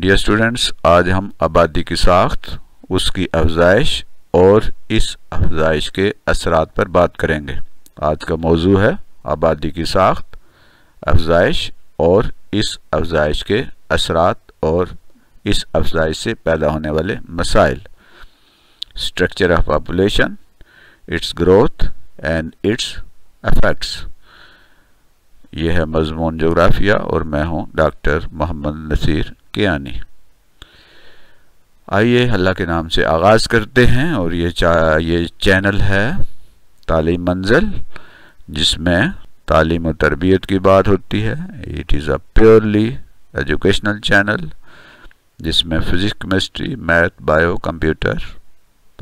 dear students आज हम आबादी की साख्त उसकी अफजाइश और इस अफजाइश के असरात पर बात करेंगे आज का मौजू है आबादी की साख्त अफजाइश और इस अफजाइश के असरात और इस अफजाइश से पैदा होने वाले मसाइल structure of population its growth and its effects यह है मजमून जोग्राफिया और मैं हूं डॉक्टर मोहम्मद नसीर के आने आइए अल्लाह के नाम से आगाज़ करते हैं और ये ये चैनल है तालीम मंजिल जिसमें तालीम और तरबियत की बात होती है it is a purely educational channel जिसमें physics chemistry math bio computer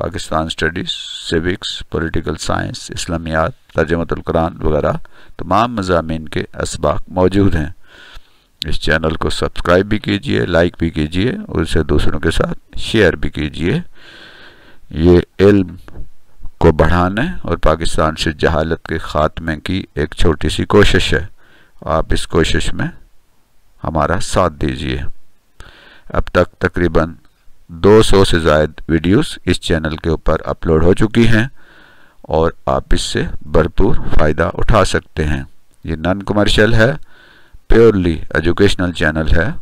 Pakistan studies civics political science इस्लामियात तर्जमतुल कुरान वगैरह तमाम मजामी के इसबाक मौजूद हैं इस चैनल को सब्सक्राइब भी कीजिए लाइक भी कीजिए और इसे दूसरों के साथ शेयर भी कीजिए ये इल्म को बढ़ाने और पाकिस्तान से जहालत के ख़ात्मे की एक छोटी सी कोशिश है आप इस कोशिश में हमारा साथ दीजिए अब तक तकरीबन 200 से ज़ायद वीडियोस इस चैनल के ऊपर अपलोड हो चुकी हैं और आप इससे भरपूर फ़ायदा उठा सकते हैं ये नॉन कमर्शियल है प्योरली एजुकेशनल चैनल है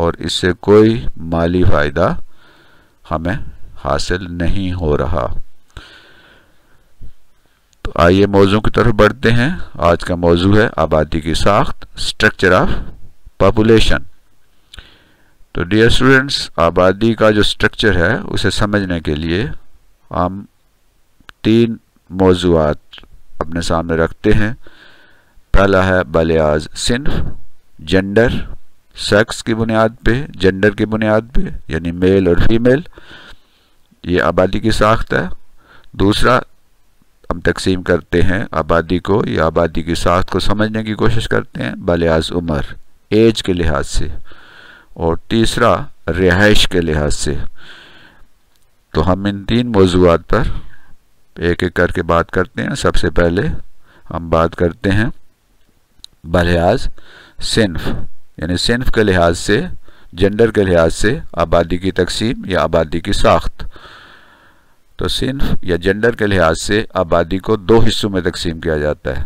और इससे कोई माली फ़ायदा हमें हासिल नहीं हो रहा तो आइए मौजू की तरफ बढ़ते हैं आज का मौजू है आबादी की साख्त स्ट्रक्चर ऑफ पॉपुलेशन तो डियर स्टूडेंट्स आबादी का जो स्ट्रक्चर है उसे समझने के लिए हम तीन मौजूद अपने सामने रखते हैं पहला है बलियाज सिंफ जेंडर सेक्स की बुनियाद पे जेंडर की बुनियाद पे यानी मेल और फीमेल ये आबादी की साख्त है दूसरा हम तकसीम करते हैं आबादी को या आबादी की साख्त को समझने की कोशिश करते हैं बलियाज उम्र एज के लिहाज से और तीसरा रिहाइश के लिहाज से तो हम इन तीन मौजूद पर एक एक करके बात करते हैं सबसे पहले हम बात करते हैं बलहाज सिनफ यानी सिनफ के लिहाज से जेंडर के लिहाज से आबादी की तकसीम या आबादी की साख्त तो सिनफ या जेंडर के लिहाज से आबादी को दो हिस्सों में तकसीम किया जाता है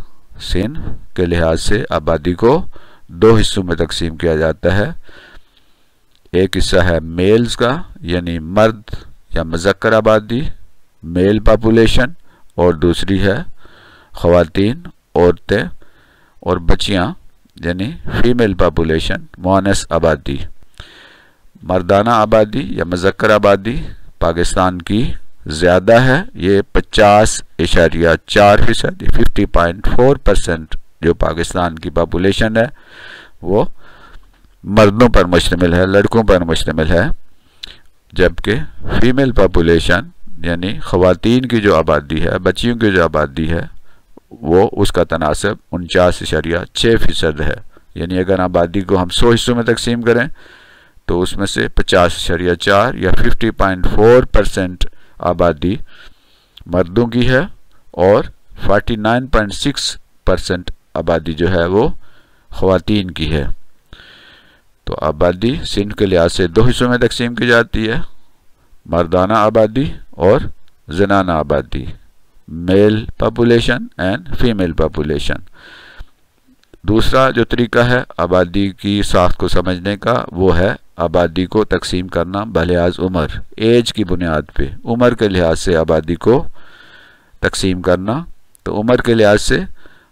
सिनफ के लिहाज से आबादी को दो हिस्सों में तकसीम किया जाता है एक हिस्सा है मेल्स का यानी मर्द या मजक्कर आबादी मेल पापुलेशन और दूसरी है ख़वातीन औरतें और बच्चियाँ यानी फीमेल पापुलेशन मोनस आबादी मर्दाना आबादी या मजक्र आबादी पाकिस्तान की ज़्यादा है ये पचास इशारिया चार फीसद फिफ्टी पॉइंट फोर परसेंट जो पाकिस्तान की पापुलेशन है वो मर्दों पर मुश्तमिल है लड़कों पर मुश्तमिल है जबकि फ़ीमेल पापुलेशन यानी ख़वातीन की जो आबादी है बच्चियों की जो आबादी है वो उसका तनासब उनचास इशारिया छः फ़ीसद है यानी अगर आबादी को हम सौ हिस्सों में तकसीम करें तो उसमें से पचास इशारिया चार या फिफ्टी पॉइंट फोर परसेंट आबादी मर्दों की है और forty nine point six percent आबादी जो है वो ख़वातीन की है तो आबादी सिंध के लिहाज से दो हिस्सों में तकसीम की जाती है मर्दाना आबादी और जनाना आबादी male population and female population दूसरा जो तरीका है आबादी की साख को समझने का वो है आबादी को तकसीम करना बलिहाज उम्र एज की बुनियाद पे उम्र के लिहाज से आबादी को तकसीम करना तो उम्र के लिहाज से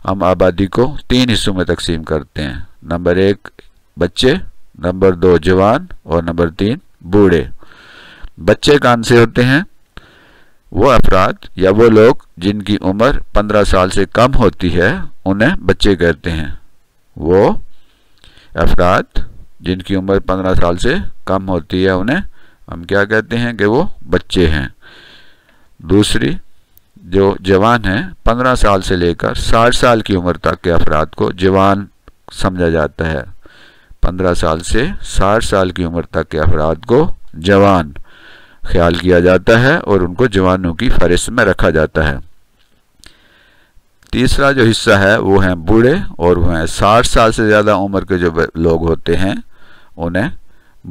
हम आबादी को तीन हिस्सों में तकसीम करते हैं नंबर एक बच्चे नंबर दो जवान और नंबर तीन बूढ़े बच्चे कान से होते हैं वो अफराद या वो लोग जिनकी उम्र पंद्रह साल से कम होती है उन्हें बच्चे कहते हैं वो अफराद जिनकी उम्र पंद्रह साल से कम होती है उन्हें हम क्या कहते हैं कि वो बच्चे हैं दूसरी जो जवान हैं पंद्रह साल से लेकर साठ साल की उम्र तक के अफराद को जवान समझा जाता है पंद्रह साल से साठ साल की उम्र तक के अफराद को जवान ख्याल किया जाता है और उनको जवानों की फहरिस्त में रखा जाता है तीसरा जो हिस्सा है वो हैं बूढ़े और वह हैं साठ साल से ज़्यादा उम्र के जो लोग होते हैं उन्हें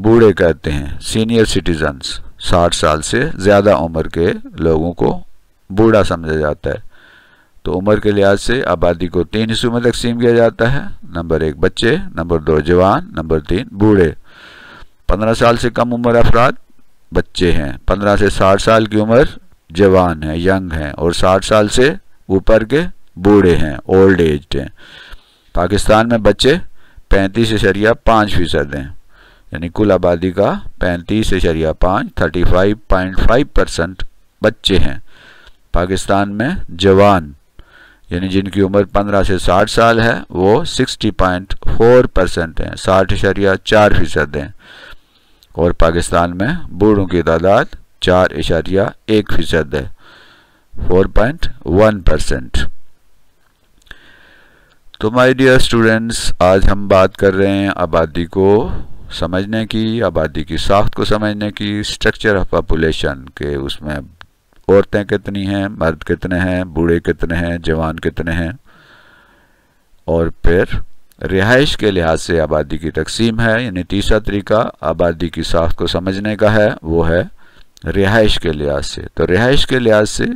बूढ़े कहते हैं सीनियर सिटीजन्स साठ साल से ज़्यादा उम्र के लोगों को बूढ़ा समझा जाता है तो उम्र के लिहाज से आबादी को तीन हिस्सों में तकसीम किया जाता है नंबर एक बच्चे नंबर दो जवान नंबर तीन बूढ़े पंद्रह साल से कम उम्र अफराद बच्चे हैं पंद्रह से साठ साल की उम्र जवान है यंग है और साठ साल से ऊपर के बूढ़े हैं ओल्ड एज हैं पाकिस्तान में बच्चे पैंतीस इशरिया पाँच फीसद हैं यानी कुल आबादी का पैंतीस इशरिया पाँच thirty five point five percent बच्चे हैं पाकिस्तान में जवान यानी जिनकी उम्र पंद्रह से साठ साल है वो पॉइंट फोर परसेंट हैं साठ इशारिया चार फीसद हैं और पाकिस्तान में बूढ़ों की तादाद चार इशारिया एक फीसद है फोर पॉइंट वन परसेंट तो माय डियर स्टूडेंट्स आज हम बात कर रहे हैं आबादी को समझने की आबादी की साख्त को समझने की स्ट्रक्चर ऑफ पॉपुलेशन के उसमें औरतें कितनी हैं मर्द कितने हैं बूढ़े कितने हैं जवान कितने हैं और फिर रिहाइश के लिहाज से आबादी की तकसीम है यानी तीसरा तरीका आबादी की साख को समझने का है वो है रिहाइश के लिहाज से तो रिहाइश के लिहाज से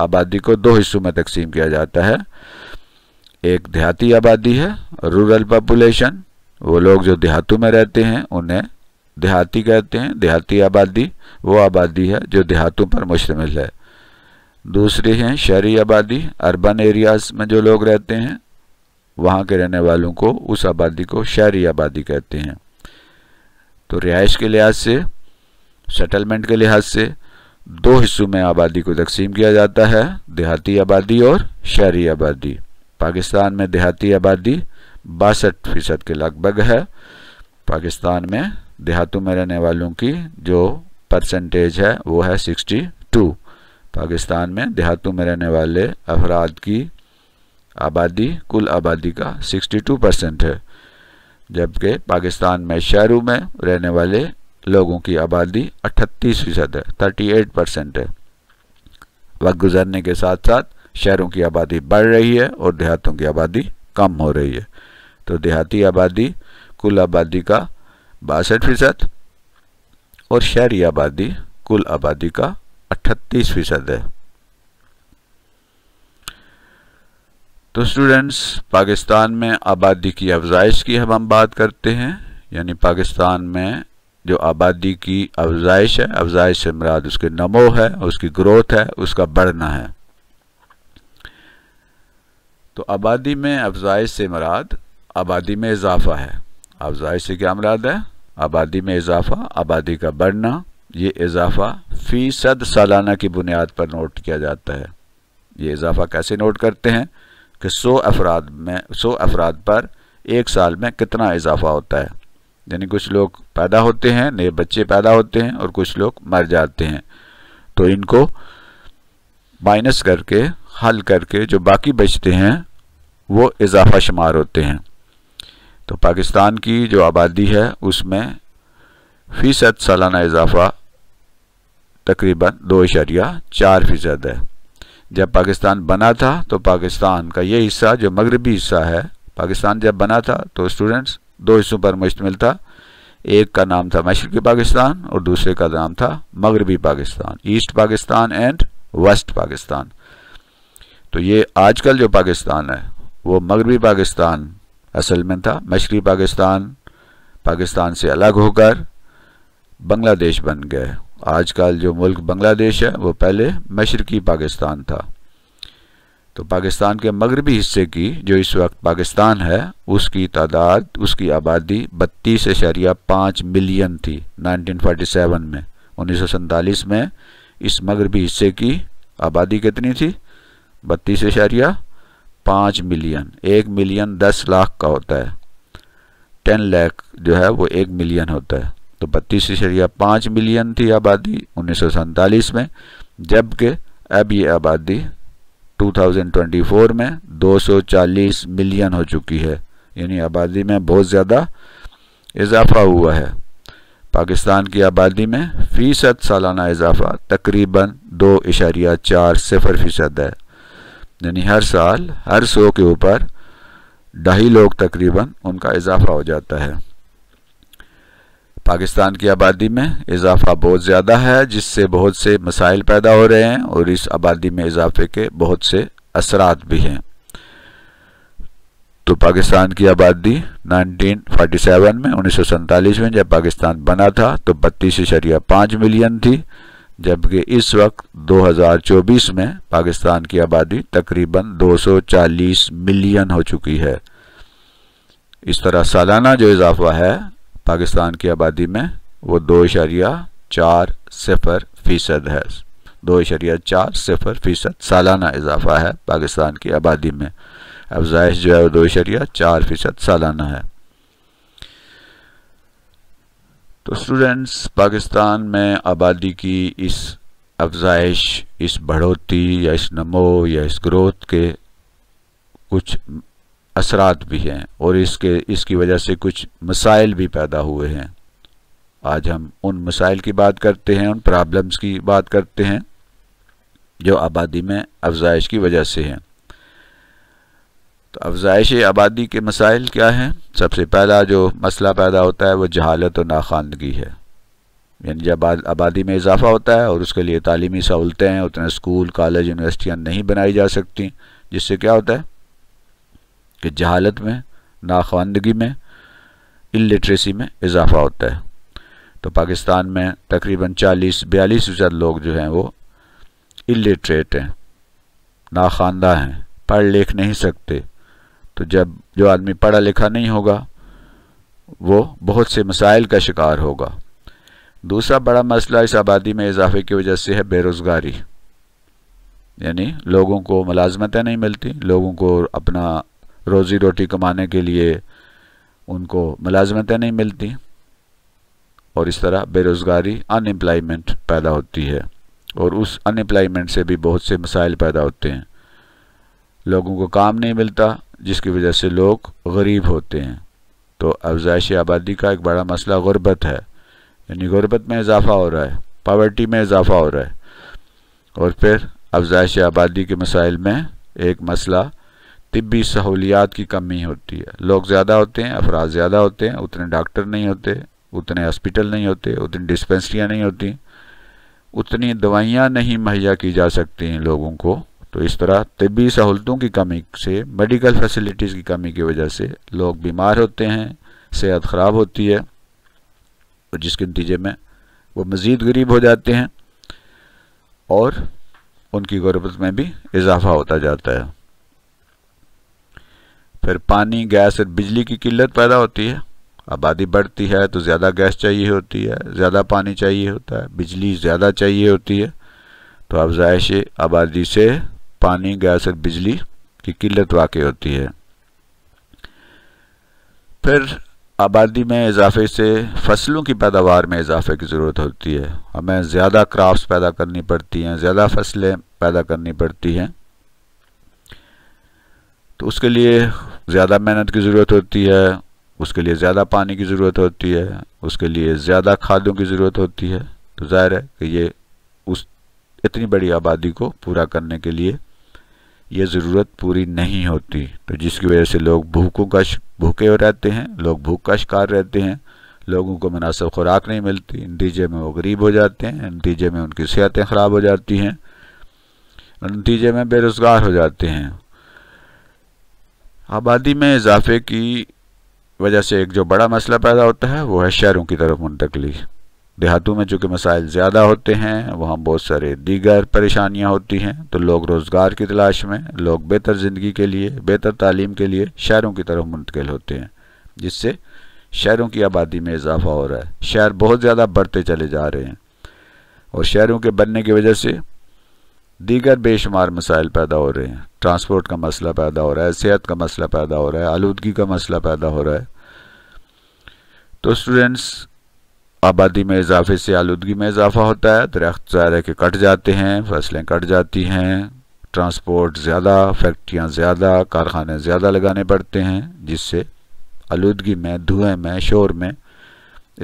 आबादी को दो हिस्सों में तकसीम किया जाता है एक देहाती आबादी है रूरल पॉपुलेशन वो लोग जो देहातों में रहते हैं उन्हें देहाती कहते हैं देहाती आबादी वो आबादी है जो देहातों पर मुश्तमिल है दूसरी है शहरी आबादी अर्बन एरियाज़ में जो लोग रहते हैं वहाँ के रहने वालों को उस आबादी को शहरी आबादी कहते हैं तो रिहाइश के लिहाज से सेटलमेंट के लिहाज से दो हिस्सों में आबादी को तकसीम किया जाता है देहाती आबादी और शहरी आबादी पाकिस्तान में देहाती आबादी बासठ फीसद के लगभग है पाकिस्तान में देहातों में रहने वालों की जो परसेंटेज है वो है 62 पाकिस्तान में देहातों में रहने वाले अफराद की आबादी कुल आबादी का 62 परसेंट है जबकि पाकिस्तान में शहरों में रहने वाले लोगों की आबादी अट्ठतीस फीसद है 38 परसेंट है वक्त गुजरने के साथ साथ शहरों की आबादी बढ़ रही है और देहातों की आबादी कम हो रही है तो देहाती आबादी कुल आबादी का बासठ फीसद और शहरी आबादी कुल आबादी का अट्ठतीस फीसद है तो स्टूडेंट्स पाकिस्तान में आबादी की अफजाइश की हम हम बात करते हैं यानी पाकिस्तान में जो आबादी की अफजाइश है अफजाइश से मराद उसके नमो है उसकी ग्रोथ है उसका बढ़ना है तो आबादी में अफजाइश से मराद आबादी में इजाफा है अफजाइश से क्या मराद है आबादी में इजाफा आबादी का बढ़ना ये इजाफा फ़ीसद सालाना की बुनियाद पर नोट किया जाता है ये इजाफा कैसे नोट करते हैं कि सौ अफराद में सौ अफराद पर एक साल में कितना इजाफा होता है यानी कुछ लोग पैदा होते हैं नए बच्चे पैदा होते हैं और कुछ लोग मर जाते हैं तो इनको माइनस करके हल करके जो बाकी बचते हैं वो इजाफा शुमार होते हैं तो पाकिस्तान की जो आबादी है उसमें फ़ीसद सालाना इजाफा तकरीबन दो इशारिया चार फ़ीसद है जब पाकिस्तान बना था तो पाकिस्तान का ये हिस्सा जो मगरबी हिस्सा है पाकिस्तान जब बना था तो स्टूडेंट्स दो हिस्सों पर मुश्तमिल था एक का नाम था मशरक़ी पाकिस्तान और दूसरे का नाम था मगरबी Pakistan east Pakistan and west Pakistan तो ये आजकल जो पाकिस्तान है वो मगरबी पाकिस्तान असल में था मशरक़ी पाकिस्तान पाकिस्तान से अलग होकर बांग्लादेश बन गए आजकल जो मुल्क बांग्लादेश है वो पहले मशरकी पाकिस्तान था तो पाकिस्तान के मगरबी हिस्से की जो इस वक्त पाकिस्तान है उसकी तादाद उसकी आबादी बत्तीस अशारिया पाँच मिलियन थी 1947 में उन्नीस में इस मगरबी हिस्से की आबादी कितनी थी बत्तीस अशारिया पाँच मिलियन एक मिलियन दस लाख का होता है टेन लाख जो है वो एक मिलियन होता है तो बत्तीस इशरिया पाँच मिलियन थी आबादी उन्नीस में जबकि अब ये आबादी 2024 में 240 मिलियन हो चुकी है यानी आबादी में बहुत ज़्यादा इजाफा हुआ है पाकिस्तान की आबादी में फ़ीसद सालाना इजाफा तकरीबन दो इशारिया चार सिफर फ़ीसद है यानी हर साल हर सौ के ऊपर ढाई लोग तकरीबन उनका इजाफा हो जाता है पाकिस्तान की आबादी में इजाफा बहुत ज़्यादा है जिससे बहुत से मसाइल पैदा हो रहे हैं और इस आबादी में इजाफे के बहुत से असरात भी हैं तो पाकिस्तान की आबादी 1947 में उन्नीस में जब पाकिस्तान बना था तो बत्तीस इशरिया पाँच मिलियन थी जबकि इस वक्त 2024 में पाकिस्तान की आबादी तकरीबन 240 मिलियन हो चुकी है इस तरह सालाना जो इजाफा है पाकिस्तान की आबादी में वो दो इशारिया चार सिफर फ़ीसद है दो इशारिया चार सिफर फ़ीसद सालाना इजाफा है पाकिस्तान की आबादी में अफजाइश जो है वो दो इशारिया चार फ़ीसद सालाना है तो स्टूडेंट्स पाकिस्तान में आबादी की इस अफजाइश इस बढ़ोतरी या इस नमो या इस ग्रोथ के कुछ असरात भी हैं और इसके इसकी वजह से कुछ मसाइल भी पैदा हुए हैं आज हम उन मसाइल की बात करते हैं उन प्रॉब्लम्स की बात करते हैं जो आबादी में अफजाइश की वजह से हैं तो अफजाइश आबादी के मसाइल क्या हैं सबसे पहला जो मसला पैदा होता है वो जहालत और नाखानगी है यानी जब आबादी में इजाफा होता है और उसके लिए तालीमी सहूलतें उतने स्कूल कॉलेज यूनिवर्सिटियाँ नहीं बनाई जा सकती जिससे क्या होता है कि जहालत में नाखवानदगी में इलिट्रेसी में इजाफा होता है तो पाकिस्तान में तकरीबन 40 बयालीस फीसद लोग जो हैं वो इलिट्रेट हैं नाखानदा हैं पढ़ लिख नहीं सकते तो जब जो आदमी पढ़ा लिखा नहीं होगा वो बहुत से मसाइल का शिकार होगा दूसरा बड़ा मसला इस आबादी में इजाफे की वजह से है बेरोज़गारी यानी लोगों को मुलाजमतें नहीं मिलती लोगों को अपना रोज़ी रोटी कमाने के लिए उनको मुलाजमतें नहीं मिलती और इस तरह बेरोज़गारी अनएम्प्लॉयमेंट पैदा होती है और उस अनएम्प्लॉयमेंट से भी बहुत से मसाइल पैदा होते हैं लोगों को काम नहीं मिलता जिसकी वजह से लोग गरीब होते हैं तो अफजाइश आबादी का एक बड़ा मसला गुरबत है यानी गुरबत में इजाफ़ा हो रहा है पावर्टी में इजाफ़ा हो रहा है और फिर अफजाइश आबादी के मसाइल में एक मसला तिबी सहूलियात की कमी होती है लोग ज़्यादा होते हैं अफराज ज़्यादा होते हैं उतने डॉक्टर नहीं होते उतने हॉस्पिटल नहीं होते उतनी डिस्पेंसरियाँ नहीं होती उतनी दवाइयाँ नहीं मुहैया की जा सकती हैं लोगों को तो इस तरह तबी सहूलतों की कमी से मेडिकल फैसिलिटीज़ की कमी की वजह से लोग बीमार होते हैं सेहत ख़राब होती है और जिसके नतीजे में वो मज़ीद गरीब हो जाते हैं और उनकी गुरबत में भी इजाफा होता जाता है फिर पानी गैस और बिजली की किल्लत पैदा होती है आबादी बढ़ती है तो ज़्यादा गैस चाहिए होती है ज़्यादा पानी चाहिए होता है बिजली ज़्यादा चाहिए होती है तो अफजाइश आबादी से पानी गैस और बिजली की किल्लत वाक़ होती है फिर आबादी में इजाफे से फसलों की पैदावार में इजाफे की ज़रूरत होती है हमें ज़्यादा क्राफ्ट पैदा करनी पड़ती हैं ज़्यादा फसलें पैदा करनी पड़ती हैं तो उसके लिए ज़्यादा मेहनत की ज़रूरत होती है उसके लिए ज़्यादा पानी की ज़रूरत होती है उसके लिए ज़्यादा खादों की ज़रूरत होती है तो ज़ाहिर है कि ये उस इतनी बड़ी आबादी को पूरा करने के लिए ये ज़रूरत पूरी नहीं होती तो जिसकी वजह से लोग भूखों का भूखे रहते हैं लोग भूख का शिकार रहते हैं लोगों को मुनासब खुराक नहीं मिलती नतीजे में वो गरीब हो जाते हैं नतीजे में उनकी सेहतें ख़राब हो जाती हैं नतीजे में बेरोज़गार हो जाते हैं आबादी में इजाफे की वजह से एक जो बड़ा मसला पैदा होता है वो है शहरों की तरफ मुंतकली देहातों में चूँकि मसाइल ज़्यादा होते हैं वहाँ बहुत सारे दीगर परेशानियाँ होती हैं तो लोग रोज़गार की तलाश में लोग बेहतर ज़िंदगी के लिए बेहतर तालीम के लिए शहरों की तरफ मुंतकिल होते हैं जिससे शहरों की आबादी में इजाफा हो रहा है शहर बहुत ज़्यादा बढ़ते चले जा रहे हैं और शहरों के बनने की वजह से दीगर बेशुमार मसाइल पैदा हो रहे हैं ट्रांसपोर्ट का मसला पैदा हो रहा है सेहत का मसला पैदा हो रहा है आलूदगी का मसला पैदा हो रहा है तो स्टूडेंट्स आबादी में इजाफे से आलूदगी में इजाफा होता है दरख्त ज़ाहिर है कि कट जाते हैं फसलें कट जाती हैं ट्रांसपोर्ट ज़्यादा फैक्ट्रियाँ ज़्यादा कारखाने ज़्यादा लगाने पड़ते हैं जिससे आलूदगी में धुएँ में शोर में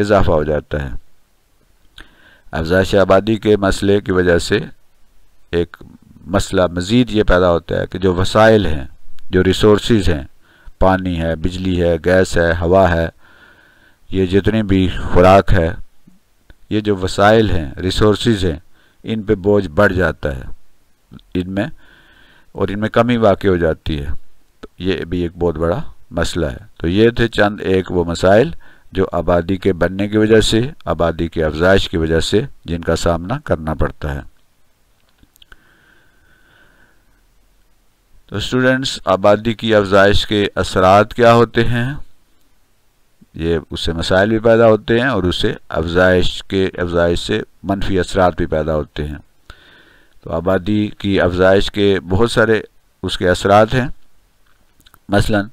इजाफा हो जाता है अफजाइश आबादी के मसले की वजह से एक मसला मज़ीद ये पैदा होता है कि जो वसाइल हैं जो रिसोर्स हैं पानी है बिजली है गैस है हवा है ये जितनी भी खुराक है ये जो वसाइल हैं रिसोर्स हैं इन पे बोझ बढ़ जाता है इनमें और इनमें कमी वाकई हो जाती है तो ये भी एक बहुत बड़ा मसला है तो ये थे चंद एक वो मसाइल जो आबादी के बनने की वजह से आबादी के अफजाइश की वजह से जिनका सामना करना पड़ता है तो स्टूडेंट्स आबादी की अफजाइश के असरात क्या होते हैं ये उससे मसाइल भी पैदा होते हैं और उससे अफजाइश के अफजाइश से मनफी असरात भी पैदा होते हैं तो आबादी की अफजाइश के बहुत सारे उसके असरात हैं मसलन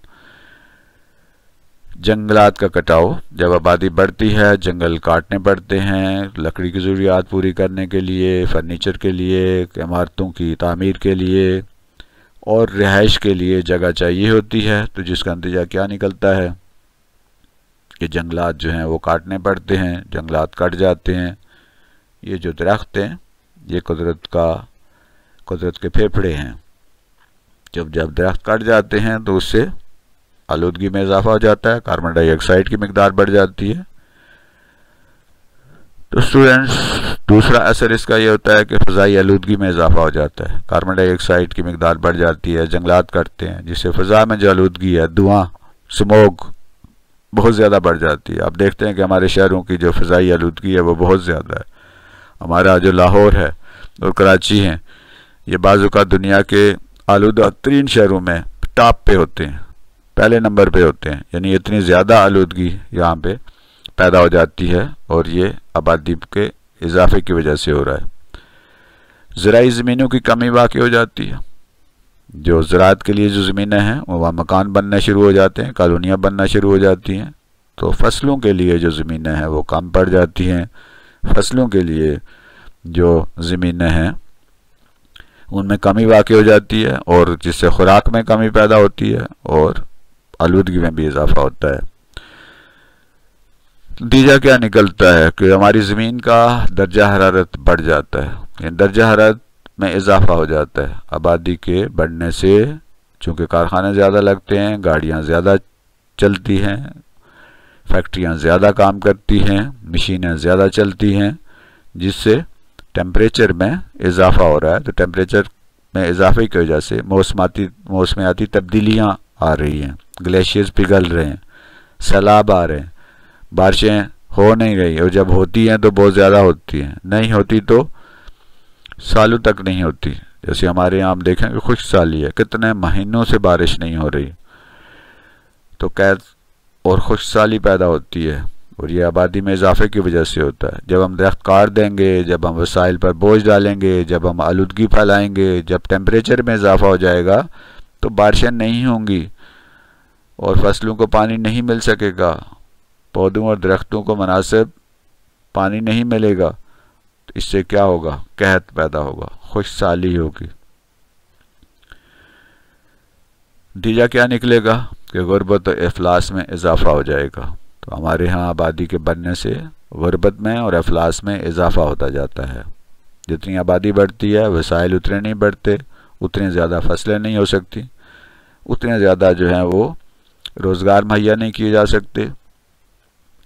जंगलात का कटाव जब आबादी बढ़ती है जंगल काटने पड़ते हैं लकड़ी की ज़रूरियात पूरी करने के लिए फर्नीचर के लिए इमारतों की तमीर के लिए और रिहाइश के लिए जगह चाहिए होती है तो जिसका नतीजा क्या निकलता है कि जंगलात जो हैं वो काटने पड़ते हैं जंगलात कट जाते हैं ये जो दरख्त हैं ये कुदरत का कुदरत के फेफड़े हैं जब जब दरख्त कट जाते हैं तो उससे आलूदगी में इजाफा हो जाता है कार्बन डाइऑक्साइड की मकदार बढ़ जाती है तो स्टूडेंट्स दूसरा असर इसका यह होता है कि फ़जाई आलूदगी में इजाफा हो जाता है कार्बन डाइऑक्साइड की मकदार बढ़ जाती है जंगलात कटते हैं जिससे फ़जा में जो आलूदगी है धुआँ स्मोक बहुत ज़्यादा बढ़ जाती है आप देखते हैं कि हमारे शहरों की जो फ़जाई आलूदगी है वो बहुत ज़्यादा है हमारा जो लाहौर है और कराची है ये बाजुका दुनिया के आलूदा तरीन शहरों में टॉप पे होते हैं पहले नंबर पे होते हैं यानी इतनी ज़्यादा आलूदगी यहाँ पे पैदा हो जाती है और ये आबादी के इजाफे की वजह से हो रहा है ज़राई ज़मीनों की कमी वाकई हो जाती है जो ज़रात के लिए जो ज़मीनें हैं वो वहाँ मकान बनना शुरू हो जाते हैं कॉलोनियाँ बनना शुरू हो जाती हैं तो फसलों के लिए जो ज़मीनें हैं वो कम पड़ जाती हैं फसलों के लिए जो ज़मीनें हैं उनमें कमी वाकई हो जाती है और जिससे खुराक में कमी पैदा होती है और आलूदगी में भी इजाफा होता है नतीजा क्या निकलता है कि हमारी ज़मीन का दर्जा हरारत बढ़ जाता है दर्जा हरारत में इजाफा हो जाता है आबादी के बढ़ने से चूँकि कारखाने ज़्यादा लगते हैं गाड़ियाँ ज़्यादा चलती हैं फैक्ट्रियाँ ज़्यादा काम करती हैं मशीनें ज़्यादा चलती हैं जिससे टेम्परेचर में इजाफा हो रहा है तो टेम्परेचर में इजाफे की वजह से मौसमाती मौसमियाती तब्दीलियाँ आ रही हैं ग्लेशियर्स पिघल रहे हैं सैलाब आ रहे हैं बारिशें हो नहीं रही और जब होती हैं तो बहुत ज़्यादा होती हैं नहीं होती तो सालों तक नहीं होती जैसे हमारे यहाँ आप देखें कि खुश साली है कितने महीनों से बारिश नहीं हो रही तो कैद और खुश साली पैदा होती है और ये आबादी में इजाफे की वजह से होता है जब हम दरख्त काट देंगे जब हम वसाइल पर बोझ डालेंगे जब हम आलूदगी फैलाएंगे जब टेम्परेचर में इजाफा हो जाएगा तो बारिशें नहीं होंगी और फसलों को पानी नहीं मिल सकेगा पौधों और दरख्तों को मुनासिब पानी नहीं मिलेगा तो इससे क्या होगा कहत पैदा होगा खुश साली होगी नतीजा क्या निकलेगा कि गुरबत और अफलास में इजाफा हो जाएगा तो हमारे यहाँ आबादी के बढ़ने से गुरबत में और अफलास में इजाफा होता जाता है जितनी आबादी बढ़ती है वसाइल उतने नहीं बढ़ते उतने ज़्यादा फसलें नहीं हो सकती उतने ज़्यादा जो हैं वो रोज़गार मुहैया नहीं किए जा सकते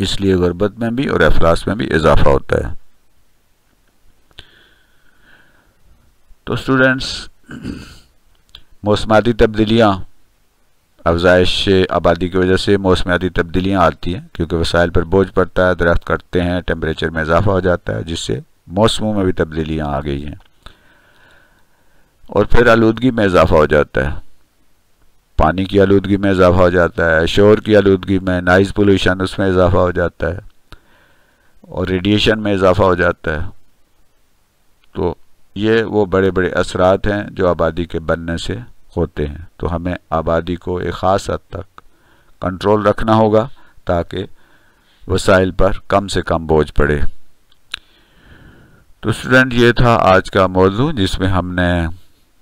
इसलिए गुर्बत में भी और अफलास में भी इजाफा होता है तो स्टूडेंट्स मौसमती तब्दीलियाँ अफजाइश आबादी की वजह से मौसमियाती तब्दीलियाँ आती हैं क्योंकि वसाइल पर बोझ पड़ता है दरख्त कटते हैं टेम्परेचर में इजाफा हो जाता है जिससे मौसमों में भी तब्दीलियाँ आ गई हैं और फिर आलूदगी में इजाफा हो जाता है पानी की आलूदगी में इजाफा हो जाता है शोर की आलूदगी में नाइज़ पोल्यूशन उसमें इजाफा हो जाता है और रेडिएशन में इजाफा हो जाता है तो ये वो बड़े बड़े असरात हैं जो आबादी के बनने से होते हैं तो हमें आबादी को एक ख़ास हद तक कंट्रोल रखना होगा ताकि वसाइल पर कम से कम बोझ पड़े तो स्टूडेंट ये था आज का मौजू जिसमें हमने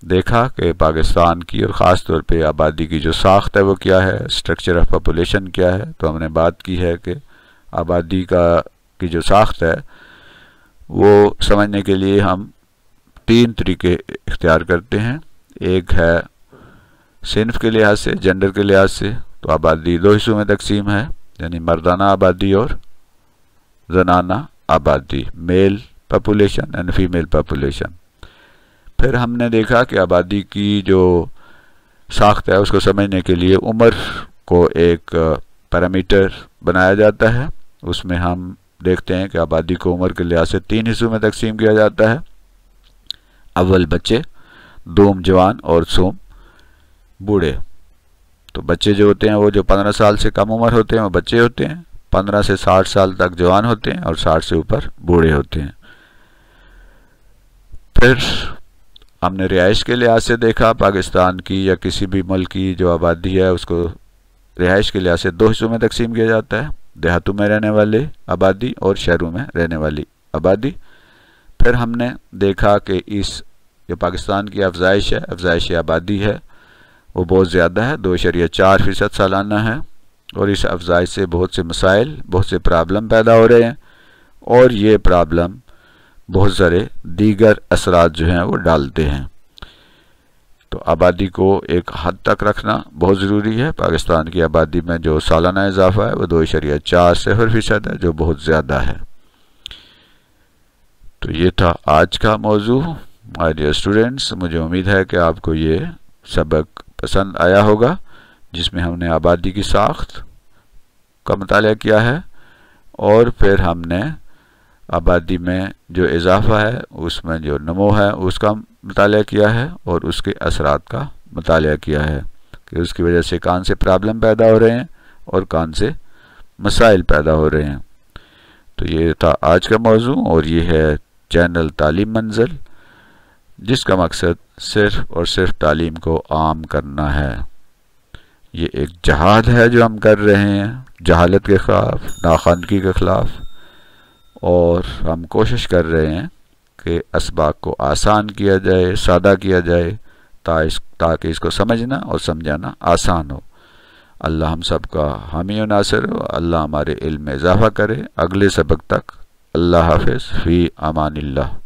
देखा कि पाकिस्तान की और ख़ास तौर पर आबादी की जो साख्त है वो क्या है स्ट्रक्चर ऑफ पापोलेशन क्या है तो हमने बात की है कि आबादी का की जो साख्त है वो समझने के लिए हम तीन तरीके इख्तियार करते हैं एक है सिनफ के लिहाज से जेंडर के लिहाज से तो आबादी दो हिस्सों में तकसीम है यानी मर्दाना आबादी और जनाना आबादी male population and female population फिर हमने देखा कि आबादी की जो साख्त है उसको समझने के लिए उम्र को एक पैरामीटर बनाया जाता है उसमें हम देखते हैं कि आबादी को उम्र के लिहाज से तीन हिस्सों में तकसीम किया जाता है अव्वल बच्चे दोम जवान और सोम बूढ़े तो बच्चे जो होते हैं वो जो पंद्रह साल से कम उम्र होते हैं वो बच्चे होते हैं पंद्रह से साठ साल तक जवान होते हैं और साठ से ऊपर बूढ़े होते हैं फिर हमने रिहाइश के लिहाज से देखा पाकिस्तान की या किसी भी मुल्क की जो आबादी है उसको रिहाइश के लिहाज से दो हिस्सों में तकसीम किया जाता है देहातों में रहने वाली आबादी और शहरों में रहने वाली आबादी फिर हमने देखा कि इस जो पाकिस्तान की अफजाइश है अफजाइश आबादी है वो बहुत ज़्यादा है दो शरिया चार फ़ीसद सालाना है और इस अफजाइश से बहुत से मसाइल बहुत से प्रॉब्लम पैदा हो रहे हैं और ये प्रॉब्लम बहुत सारे दीगर असरात जो हैं वो डालते हैं तो आबादी को एक हद तक रखना बहुत ज़रूरी है पाकिस्तान की आबादी में जो सालाना इजाफा है वो दो इशरिया चार सिफर फ़ीसद है जो बहुत ज़्यादा है तो ये था आज का मौजू माई डियर स्टूडेंट्स मुझे उम्मीद है कि आपको ये सबक पसंद आया होगा जिसमें हमने आबादी की साख्त का मतलब किया है और फिर हमने आबादी में जो इजाफा है उसमें जो नमो है उसका मताल किया है और उसके असरात का मताल किया है कि उसकी वजह से कान से प्रॉब्लम पैदा हो रहे हैं और कान से मसाइल पैदा हो रहे हैं तो ये था आज का मौजू और ये है चैनल तालीम मंजिल जिसका मकसद सिर्फ और सिर्फ तालीम को आम करना है ये एक जहाद है जो हम कर रहे हैं जहालत के ख़िलाफ़ नाखानगी के ख़िलाफ़ और हम कोशिश कर रहे हैं कि इसबाक को आसान किया जाए सादा किया जाए ताकि इसको समझना और समझाना आसान हो अल्लाह हम सब का हामी नासिर हो अल्लाह हमारे इल्म में इजाफा करे अगले सबक तक अल्लाह हाफिज़ फ़ी अमान